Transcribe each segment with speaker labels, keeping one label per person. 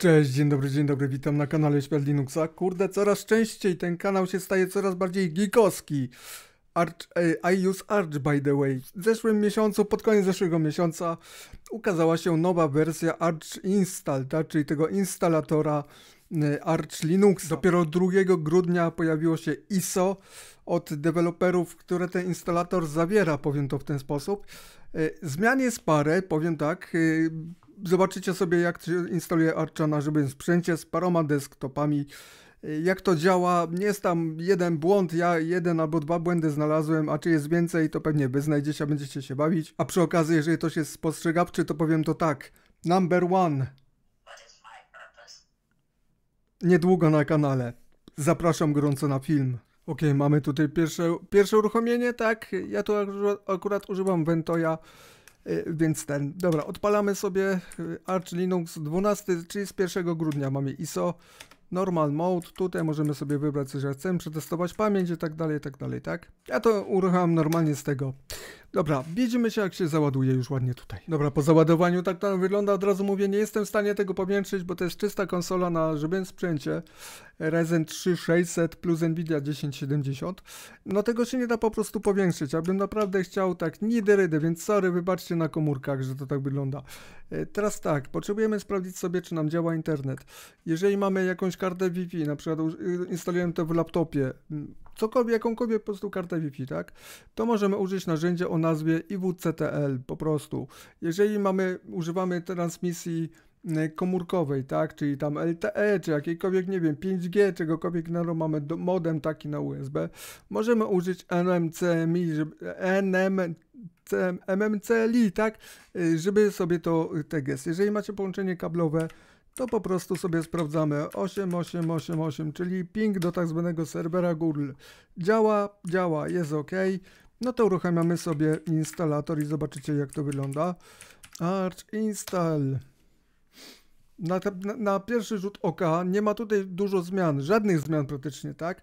Speaker 1: Cześć, dzień dobry, dzień dobry, witam na kanale Świat Linuxa. Kurde, coraz częściej ten kanał się staje coraz bardziej geekowski. Arch, e, I use Arch by the way. W zeszłym miesiącu, pod koniec zeszłego miesiąca ukazała się nowa wersja Arch Install, tak? czyli tego instalatora e, Arch Linux. Dopiero 2 grudnia pojawiło się ISO od deweloperów, które ten instalator zawiera, powiem to w ten sposób. E, zmian jest parę, powiem tak. Zobaczycie sobie, jak się instaluje Archa na żywym sprzęcie z paroma desktopami. Jak to działa? Jest tam jeden błąd, ja jeden albo dwa błędy znalazłem, a czy jest więcej, to pewnie wy znajdziecie, a będziecie się bawić. A przy okazji, jeżeli ktoś jest spostrzegawczy, to powiem to tak. Number one. Niedługo na kanale. Zapraszam gorąco na film. Ok, mamy tutaj pierwsze, pierwsze uruchomienie, tak? Ja tu akurat, akurat używam Ventoya. E, więc ten, dobra, odpalamy sobie e, Arch Linux 12, czyli z 1 grudnia mamy ISO Normal Mode, tutaj możemy sobie wybrać, co ja chcemy, przetestować pamięć i tak dalej, i tak dalej, tak? Ja to uruchamiam normalnie z tego, Dobra, widzimy się jak się załaduje już ładnie tutaj. Dobra, po załadowaniu tak to wygląda, od razu mówię, nie jestem w stanie tego powiększyć, bo to jest czysta konsola na żywym sprzęcie. Ryzen 3600 plus Nvidia 1070. No tego się nie da po prostu powiększyć, abym naprawdę chciał tak niderydy, więc sorry, wybaczcie na komórkach, że to tak wygląda. E, teraz tak, potrzebujemy sprawdzić sobie, czy nam działa internet. Jeżeli mamy jakąś kartę Wi-Fi, na przykład instalujemy to w laptopie, cokolwiek, jakąkolwiek po prostu kartę Wi-Fi, tak? To możemy użyć narzędzia o nazwie IWCTL po prostu. Jeżeli mamy, używamy transmisji y, komórkowej, tak, czyli tam LTE, czy jakiejkolwiek, nie wiem, 5G, czegokolwiek, no mamy do, modem taki na USB, możemy użyć NMCMI, żeby, NMC, MMCLI, tak, y, żeby sobie to, y, te gesty. Jeżeli macie połączenie kablowe, to po prostu sobie sprawdzamy 8888, czyli ping do tak zwanego serwera Google. Działa, działa, jest ok. No to uruchamiamy sobie instalator i zobaczycie jak to wygląda. Arch install. Na, na, na, pierwszy rzut oka nie ma tutaj dużo zmian, żadnych zmian praktycznie, tak?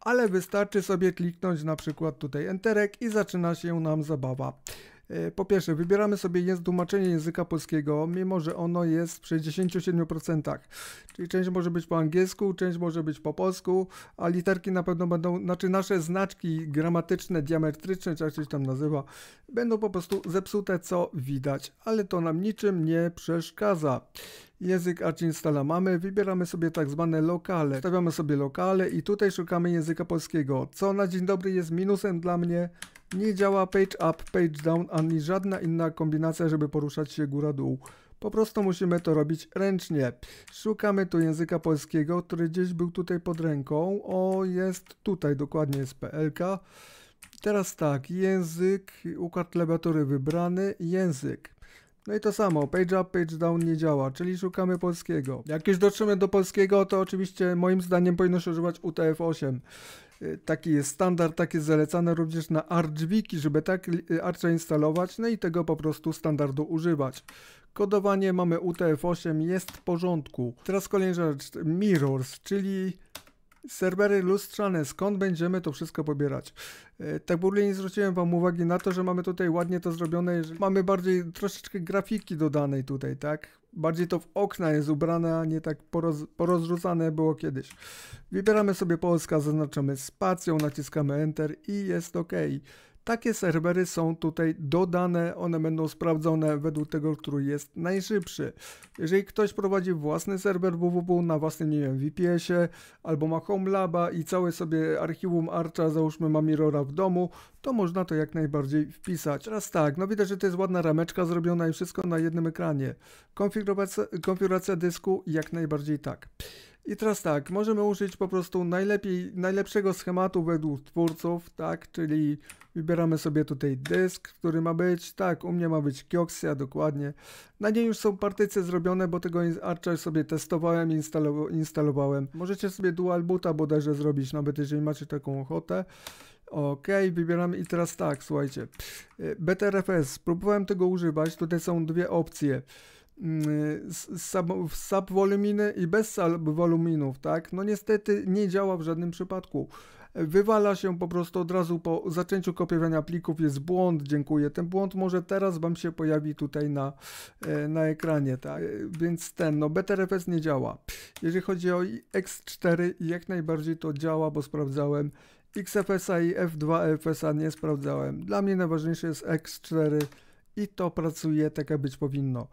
Speaker 1: Ale wystarczy sobie kliknąć na przykład tutaj Enterek i zaczyna się nam zabawa. E, po pierwsze, wybieramy sobie tłumaczenie języka polskiego, mimo że ono jest w 67%. Czyli część może być po angielsku, część może być po polsku, a literki na pewno będą, znaczy nasze znaczki gramatyczne, diametryczne, czy jak się tam nazywa, będą po prostu zepsute, co widać, ale to nam niczym nie przeszkadza. Język Instala mamy, wybieramy sobie tak zwane lokale. Stawiamy sobie lokale i tutaj szukamy języka polskiego, co na dzień dobry jest minusem dla mnie, nie działa page up, page down, ani żadna inna kombinacja, żeby poruszać się góra-dół. Po prostu musimy to robić ręcznie. Szukamy tu języka polskiego, który gdzieś był tutaj pod ręką. O, jest tutaj, dokładnie jest PLK. Teraz tak, język, układ klawiatury wybrany, język. No i to samo, page up, page down nie działa, czyli szukamy polskiego. Jak już dotrzemy do polskiego, to oczywiście moim zdaniem powinno się używać UTF-8. Y, taki jest standard, tak jest zalecane również na ArchWiki, żeby tak y, Archa instalować, no i tego po prostu standardu używać. Kodowanie mamy UTF-8, jest w porządku. Teraz kolejna rzecz, mirrors, czyli serwery lustrzane, skąd będziemy to wszystko pobierać. E, tak w ogóle nie zwróciłem Wam uwagi na to, że mamy tutaj ładnie to zrobione, że mamy bardziej troszeczkę grafiki dodanej tutaj, tak? Bardziej to w okna jest ubrane, a nie tak poroz, porozrzucane było kiedyś. Wybieramy sobie Polska, zaznaczamy spacją, naciskamy Enter i jest OK. Takie serwery są tutaj dodane, one będą sprawdzone według tego, który jest najszybszy. Jeżeli ktoś prowadzi własny serwer www na własnym, nie wiem, VPS-ie albo ma laba i całe sobie archiwum Archa, załóżmy ma Mirrora w domu, to można to jak najbardziej wpisać. Teraz tak, no widać, że to jest ładna rameczka zrobiona i wszystko na jednym ekranie. Konfiguracja, konfiguracja dysku jak najbardziej tak. I teraz tak, możemy użyć po prostu najlepiej, najlepszego schematu według twórców, tak, czyli wybieramy sobie tutaj dysk, który ma być, tak, u mnie ma być Kioxia, dokładnie. Na niej już są partycje zrobione, bo tego Archer sobie testowałem i instalowałem. Możecie sobie dual boota bodajże zrobić, nawet jeżeli macie taką ochotę. OK, wybieramy i teraz tak, słuchajcie. E, BTRFS, próbowałem tego używać, tutaj są dwie opcje. Mm, z, sub, subwoluminy i bez subwoluminów, tak? No niestety nie działa w żadnym przypadku. Wywala się po prostu od razu po zaczęciu kopiowania plików, jest błąd, dziękuję. Ten błąd może teraz Wam się pojawi tutaj na, e, na ekranie, tak? więc ten, no BTRFS nie działa. Jeżeli chodzi o X4, jak najbardziej to działa, bo sprawdzałem XFS-a i F2FS-a e nie sprawdzałem. Dla mnie najważniejsze jest X4 i to pracuje tak, jak być powinno.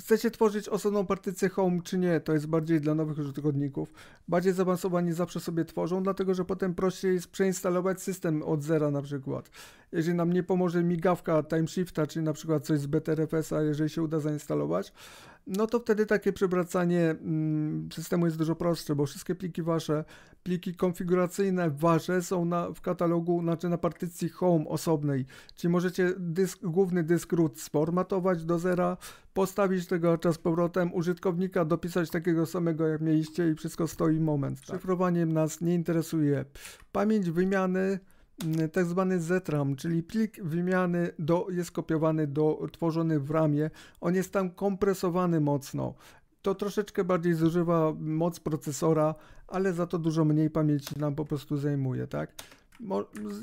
Speaker 1: Chcecie tworzyć osobną partycję home czy nie, to jest bardziej dla nowych użytkowników. Bardziej zaawansowani zawsze sobie tworzą, dlatego że potem prościej jest przeinstalować system od zera na przykład. Jeżeli nam nie pomoże migawka timeshifta, czyli na przykład coś z BTRFS-a, jeżeli się uda zainstalować, no to wtedy takie przywracanie mm, systemu jest dużo prostsze, bo wszystkie pliki wasze, pliki konfiguracyjne wasze są na, w katalogu, znaczy na partycji home osobnej, czyli możecie dysk, główny dysk root sformatować do zera, postawić tego czas powrotem użytkownika, dopisać takiego samego jak mieliście i wszystko stoi moment. Tak. Szyfrowaniem nas nie interesuje. Pamięć wymiany Mm, tak zwany ZRAM, czyli plik wymiany do, jest kopiowany, do, tworzony w ramie. On jest tam kompresowany mocno. To troszeczkę bardziej zużywa moc procesora, ale za to dużo mniej pamięci nam po prostu zajmuje, tak?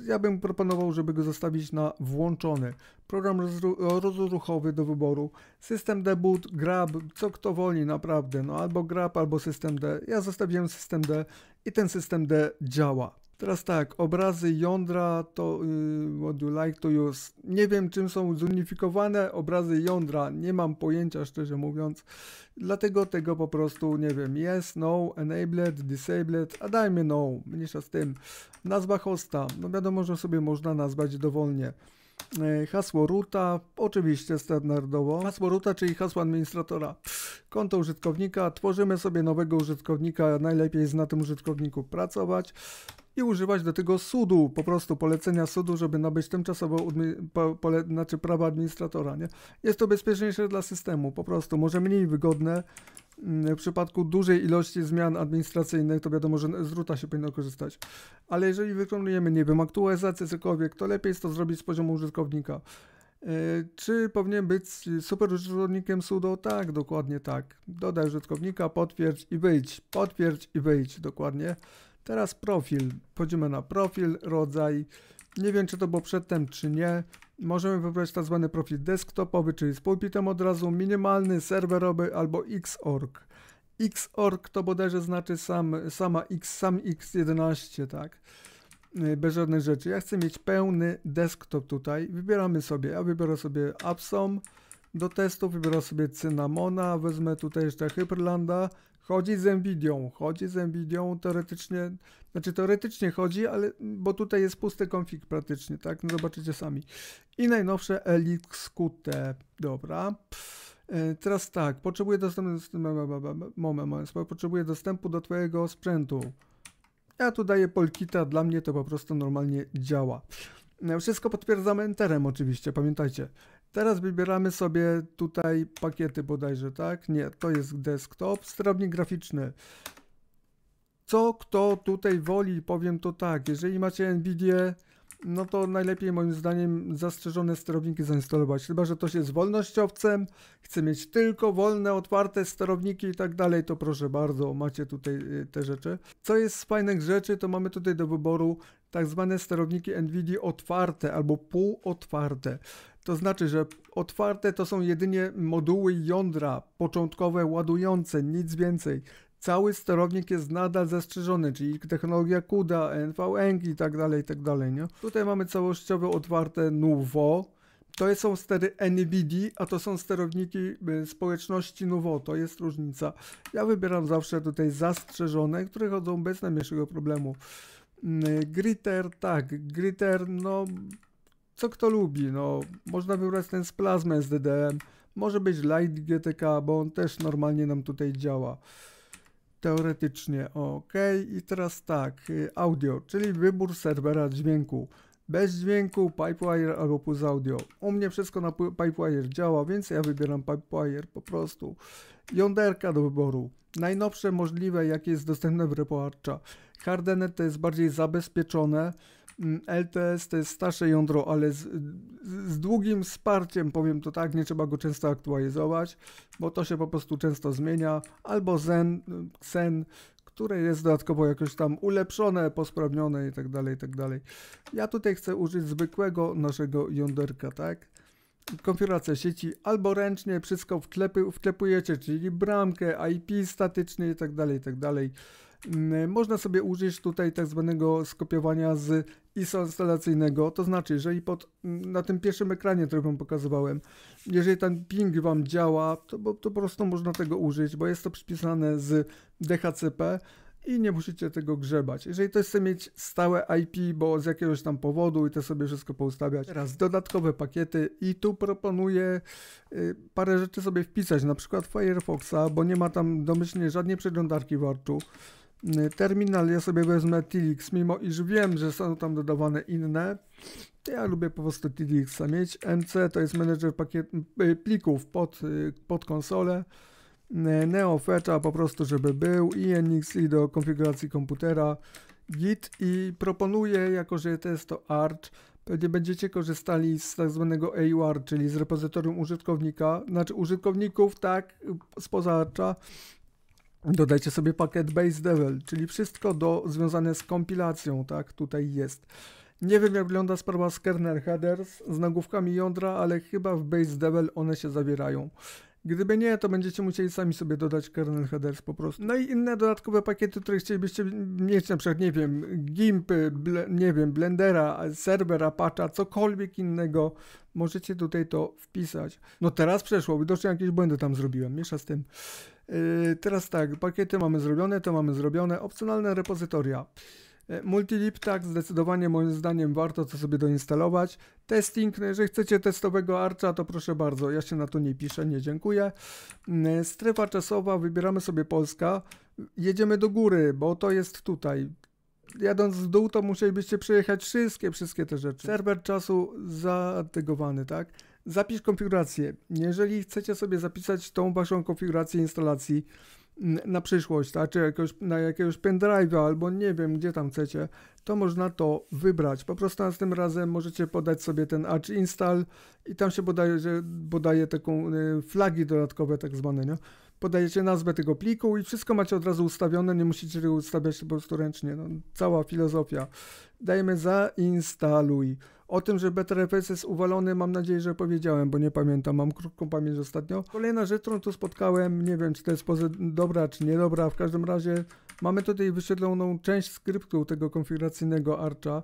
Speaker 1: Ja bym proponował, żeby go zostawić na włączony. Program rozruchowy do wyboru. System boot, grab, co kto woli naprawdę. No albo grab, albo system D. Ja zostawiłem system D i ten system D działa. Teraz tak, obrazy jądra to what y, you like to use. Nie wiem czym są zunifikowane obrazy jądra, nie mam pojęcia szczerze mówiąc. Dlatego tego po prostu nie wiem. Yes, no, enabled, disabled, a dajmy no, mniejsza z tym. Nazwa hosta, no wiadomo, że sobie można nazwać dowolnie. E, hasło ruta, oczywiście standardowo. Hasło ruta, czyli hasło administratora. Konto użytkownika, tworzymy sobie nowego użytkownika, najlepiej jest na tym użytkowniku pracować i używać do tego sudu, po prostu polecenia sudu, żeby nabyć tymczasową po, pole, znaczy prawa administratora. Nie? Jest to bezpieczniejsze dla systemu, po prostu może mniej wygodne. Mm, w przypadku dużej ilości zmian administracyjnych, to wiadomo, że z ruta się powinno korzystać. Ale jeżeli wykonujemy, nie wiem, aktualizację cokolwiek, to lepiej jest to zrobić z poziomu użytkownika. E, czy powinien być super użytkownikiem sudo? Tak, dokładnie tak. Dodaj użytkownika, potwierdź i wyjdź. Potwierdź i wyjdź, dokładnie. Teraz profil. Wchodzimy na profil, rodzaj. Nie wiem, czy to było przedtem, czy nie. Możemy wybrać tak zwany profil desktopowy, czyli z pulpitem od razu, minimalny, serwerowy albo xorg. xorg to bodajże znaczy sam, sama x, sam x11, tak? Y, bez żadnych rzeczy. Ja chcę mieć pełny desktop tutaj. Wybieramy sobie, ja wybiorę sobie Appsom. Do testu wybiorę sobie cynamona, wezmę tutaj jeszcze Hyperlanda. Chodzi z Nvidią, chodzi z Nvidią teoretycznie, znaczy teoretycznie chodzi, ale bo tutaj jest pusty konfig praktycznie, tak? No zobaczycie sami. I najnowsze Elix QT, dobra. E, teraz tak, potrzebuję dostępu, moment, moment, potrzebuję dostępu do Twojego sprzętu. Ja tu daję polkita, dla mnie to po prostu normalnie działa. E, wszystko potwierdzamy enterem oczywiście, pamiętajcie. Teraz wybieramy sobie tutaj pakiety bodajże, tak? Nie, to jest desktop, sterownik graficzny. Co kto tutaj woli, powiem to tak, jeżeli macie NVIDIA no to najlepiej moim zdaniem zastrzeżone sterowniki zainstalować. Chyba, że to się z wolnościowcem, chce mieć tylko wolne, otwarte sterowniki i tak dalej, to proszę bardzo, macie tutaj y, te rzeczy. Co jest z fajnych rzeczy, to mamy tutaj do wyboru tak zwane sterowniki NVIDIA otwarte albo półotwarte. To znaczy, że otwarte to są jedynie moduły jądra początkowe ładujące, nic więcej cały sterownik jest nadal zastrzeżony, czyli technologia CUDA, NVENG i tak dalej, i tak dalej, nie? Tutaj mamy całościowo otwarte NUVO, to są stery NBD, a to są sterowniki y, społeczności Nuvo, to jest różnica. Ja wybieram zawsze tutaj zastrzeżone, które chodzą bez najmniejszego problemu. Mm, Gritter, tak, Gritter, no, co kto lubi, no, można wybrać ten z plazmę z DDM, może być Light GTK, bo on też normalnie nam tutaj działa teoretycznie OK. I teraz tak, y, audio, czyli wybór serwera dźwięku. Bez dźwięku, Pipewire albo Puls Audio. U mnie wszystko na Pipewire działa, więc ja wybieram Pipewire po prostu. Jąderka do wyboru. Najnowsze możliwe, jakie jest dostępne w repoarcza. Hardenet to jest bardziej zabezpieczone, Mm, LTS to jest starsze jądro, ale z, z, długim wsparciem, powiem to tak, nie trzeba go często aktualizować, bo to się po prostu często zmienia, albo Zen, Xen, które jest dodatkowo jakoś tam ulepszone, posprawnione i tak dalej, i tak dalej. Ja tutaj chcę użyć zwykłego naszego jąderka, tak? Konfiguracja sieci albo ręcznie wszystko wklepy, wklepujecie, czyli bramkę, IP statycznie i tak dalej, i tak dalej. Mm, można sobie użyć tutaj tak zwanego skopiowania z ISO instalacyjnego, to znaczy, jeżeli pod, mm, na tym pierwszym ekranie, który Wam pokazywałem, jeżeli ten ping Wam działa, to, to po prostu można tego użyć, bo jest to przypisane z DHCP i nie musicie tego grzebać. Jeżeli jest chce mieć stałe IP, bo z jakiegoś tam powodu i to sobie wszystko poustawiać. Teraz dodatkowe pakiety i tu proponuję y, parę rzeczy sobie wpisać, na przykład Firefoxa, bo nie ma tam domyślnie żadnej przeglądarki wartu. Y, terminal. Ja sobie wezmę Tilix, mimo iż wiem, że są tam dodawane inne. Ja lubię po prostu Tilixa mieć. MC to jest menedżer pakiet, y, plików pod, y, pod konsolę. Neofeta po prostu, żeby był. INXI do konfiguracji komputera. Git i proponuję, jako że to jest to arch. pewnie będziecie korzystali z tak zwanego AUR, czyli z repozytorium użytkownika, znaczy użytkowników, tak, spoza archa. Dodajcie sobie pakiet base devel, czyli wszystko do, związane z kompilacją, tak, tutaj jest. Nie wiem jak wygląda sprawa z kernel headers, z nagłówkami jądra, ale chyba w base devel one się zawierają. Gdyby nie, to będziecie musieli sami sobie dodać kernel headers po prostu. No i inne dodatkowe pakiety, które chcielibyście mieć, na przykład, nie wiem, Gimpy, nie wiem, Blendera, Server, Apache, cokolwiek innego, możecie tutaj to wpisać. No teraz przeszło, widocznie jakieś błędy tam zrobiłem, miesza z tym. Yy, teraz tak, pakiety mamy zrobione, to mamy zrobione. Opcjonalne repozytoria. Yy, multilip, tak, zdecydowanie moim zdaniem warto to sobie doinstalować. Testing, no, jeżeli chcecie testowego archa, to proszę bardzo, ja się na to nie piszę, nie dziękuję. Yy, strefa czasowa, wybieramy sobie Polska. Jedziemy do góry, bo to jest tutaj. Jadąc z dół, to musielibyście przejechać wszystkie, wszystkie te rzeczy. Serwer czasu zatygowany, tak? Zapisz konfigurację. Jeżeli chcecie sobie zapisać tą waszą konfigurację instalacji mm, na przyszłość, tak, czy na jakiegoś pendrive'a albo nie wiem, gdzie tam chcecie, to można to wybrać. Po prostu następnym razem możecie podać sobie ten Arch Install i tam się podaje, że podaje taką y, flagi dodatkowe tak zwane, nie? podajecie nazwę tego pliku i wszystko macie od razu ustawione, nie musicie tego ustawiać po prostu ręcznie. No, cała filozofia. Dajemy zainstaluj. O tym, że BTRFS jest uwalony, mam nadzieję, że powiedziałem, bo nie pamiętam, mam krótką pamięć ostatnio. Kolejna rzecz, którą tu spotkałem, nie wiem, czy to jest dobra, czy niedobra, w każdym razie mamy tutaj wyświetloną część skryptu tego konfiguracyjnego archa.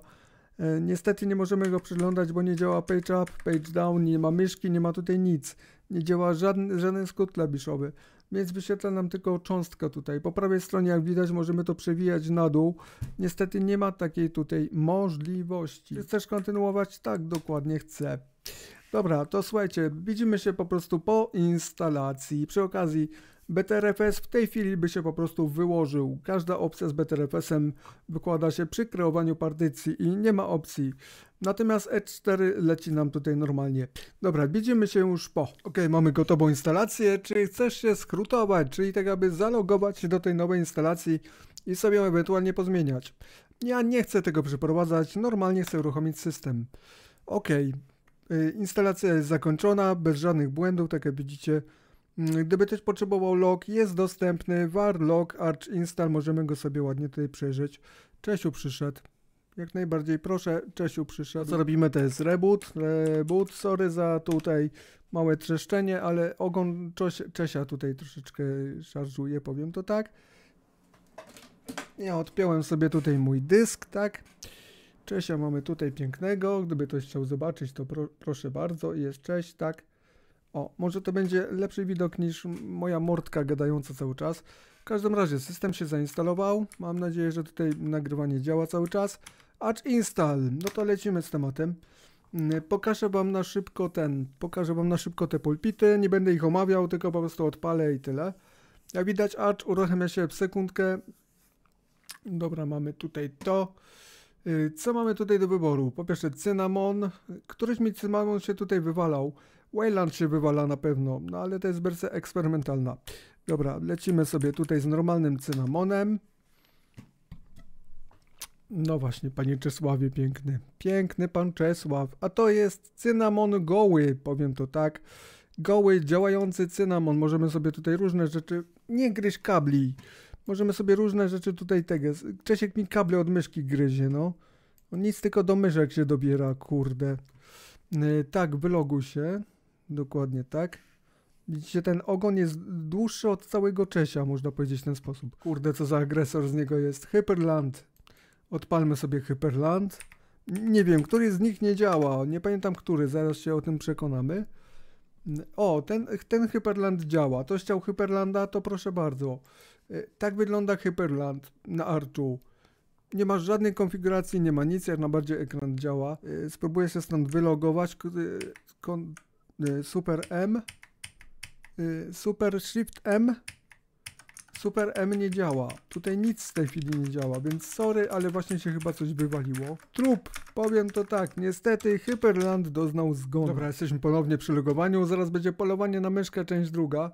Speaker 1: E, niestety nie możemy go przeglądać, bo nie działa page up, page down, nie ma myszki, nie ma tutaj nic. Nie działa żaden, żaden skrót klawiszowy więc wyświetla nam tylko cząstkę tutaj. Po prawej stronie, jak widać, możemy to przewijać na dół. Niestety nie ma takiej tutaj możliwości. Czy chcesz kontynuować? Tak, dokładnie chcę. Dobra, to słuchajcie, widzimy się po prostu po instalacji. Przy okazji BTRFS w tej chwili by się po prostu wyłożył. Każda opcja z BTRFS-em wykłada się przy kreowaniu partycji i nie ma opcji. Natomiast E4 leci nam tutaj normalnie. Dobra, widzimy się już po. Ok, mamy gotową instalację. Czy chcesz się skrótować, czyli tak aby zalogować się do tej nowej instalacji i sobie ją ewentualnie pozmieniać. Ja nie chcę tego przeprowadzać, normalnie chcę uruchomić system. Ok, y, instalacja jest zakończona, bez żadnych błędów, tak jak widzicie. Mm, gdyby też potrzebował log, jest dostępny var log arch install, możemy go sobie ładnie tutaj przejrzeć. Czesiu przyszedł. Jak najbardziej proszę, Czesiu przyszedł. Co robimy to jest reboot, reboot, sorry za tutaj małe trzeszczenie, ale ogon Czesia tutaj troszeczkę szarżuje, powiem to tak. Ja odpiąłem sobie tutaj mój dysk, tak. Czesia mamy tutaj pięknego, gdyby ktoś chciał zobaczyć to pro, proszę bardzo, jest cześć, tak. O, może to będzie lepszy widok niż moja mordka gadająca cały czas. W każdym razie system się zainstalował. Mam nadzieję, że tutaj nagrywanie działa cały czas. Acz install. No to lecimy z tematem. Mm, pokażę wam na szybko ten, pokażę wam na szybko te pulpity, nie będę ich omawiał, tylko po prostu odpalę i tyle. Jak widać Arch uruchamia się w sekundkę. Dobra, mamy tutaj to. Y, co mamy tutaj do wyboru? Po pierwsze cynamon. Któryś mi cynamon się tutaj wywalał. Wayland się wywala na pewno, no ale to jest wersja eksperymentalna. Dobra, lecimy sobie tutaj z normalnym cynamonem. No właśnie, panie Czesławie, piękny. Piękny pan Czesław. A to jest cynamon goły, powiem to tak. Goły, działający cynamon. Możemy sobie tutaj różne rzeczy... Nie gryź kabli. Możemy sobie różne rzeczy tutaj tego... Czesiek mi kable od myszki gryzie, no. no. nic tylko do myszek się dobiera, kurde. Y, tak, wyloguj się. Dokładnie tak. Widzicie, ten ogon jest dłuższy od całego Czesia, można powiedzieć w ten sposób. Kurde, co za agresor z niego jest. Hyperland. Odpalmy sobie Hyperland. Nie wiem, który z nich nie działa. Nie pamiętam, który. Zaraz się o tym przekonamy. O, ten, ten Hyperland działa. To chciał Hyperlanda, to proszę bardzo. E, tak wygląda Hyperland na Arczu. Nie masz żadnej konfiguracji, nie ma nic, jak bardziej ekran działa. E, spróbuję się stąd wylogować. E, kon Y, super M. Y, super Shift M. Super M nie działa. Tutaj nic w tej chwili nie działa, więc sorry, ale właśnie się chyba coś wywaliło. Trup, powiem to tak, niestety Hyperland doznał zgonu. Dobra, jesteśmy ponownie przy logowaniu, zaraz będzie polowanie na myszkę, część druga.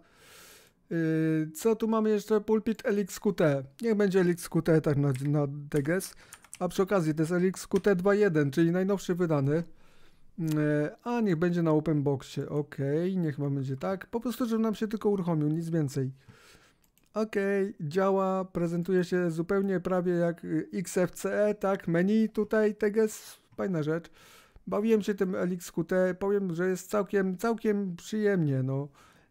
Speaker 1: Y, co tu mamy jeszcze? Pulpit LXQT. Niech będzie LXQT tak na, na DGS. E A przy okazji to jest LXQT 2.1, czyli najnowszy wydany. E, a, niech będzie na openboxie. Ok, niech ma będzie tak. Po prostu, żeby nam się tylko uruchomił, nic więcej. Ok, działa, prezentuje się zupełnie prawie jak y, XFCE, tak, menu tutaj, TGS, fajna rzecz. Bawiłem się tym LXQT, powiem, że jest całkiem, całkiem przyjemnie, no.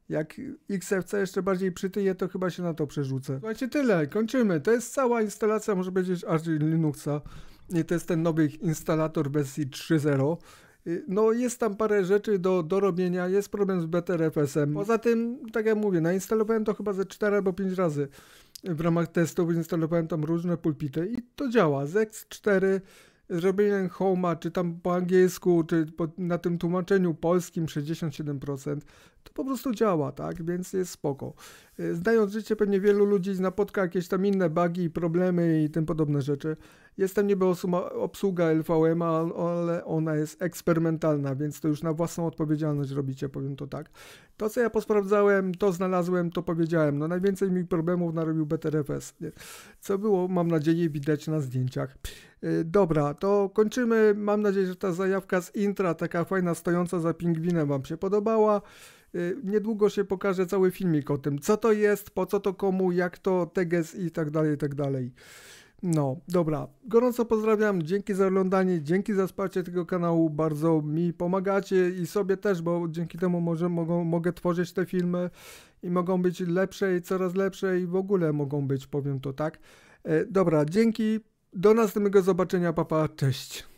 Speaker 1: Jak XFC jeszcze bardziej przytyje, to chyba się na to przerzucę. Słuchajcie, tyle, kończymy. To jest cała instalacja, może powiedzieć, aż Linuxa. I to jest ten nowy instalator wersji 3.0. Y, no jest tam parę rzeczy do, dorobienia, robienia, jest problem z BTRFS-em. Poza tym, tak jak mówię, nainstalowałem to chyba ze 4 albo 5 razy w ramach testów, instalowałem tam różne pulpity i to działa. Z X4 zrobiłem Home'a, czy tam po angielsku, czy po, na tym tłumaczeniu polskim 67%, to po prostu działa, tak? Więc jest spoko. Y, Zdając życie, pewnie wielu ludzi napotka jakieś tam inne bugi, problemy i tym podobne rzeczy, Jestem niby obsługa LVM, ale ona jest eksperymentalna, więc to już na własną odpowiedzialność robicie, powiem to tak. To, co ja posprawdzałem, to znalazłem, to powiedziałem. No najwięcej mi problemów narobił BTRFS, co było, mam nadzieję, widać na zdjęciach. E, dobra, to kończymy. Mam nadzieję, że ta zajawka z intra, taka fajna, stojąca za pingwinem Wam się podobała. E, niedługo się pokaże cały filmik o tym, co to jest, po co to komu, jak to, teges i tak dalej, i tak dalej. No, dobra. Gorąco pozdrawiam. Dzięki za oglądanie, dzięki za wsparcie tego kanału. Bardzo mi pomagacie i sobie też, bo dzięki temu może, mogą, mogę tworzyć te filmy i mogą być lepsze i coraz lepsze i w ogóle mogą być, powiem to tak. E, dobra, dzięki. Do następnego zobaczenia, papa. Cześć.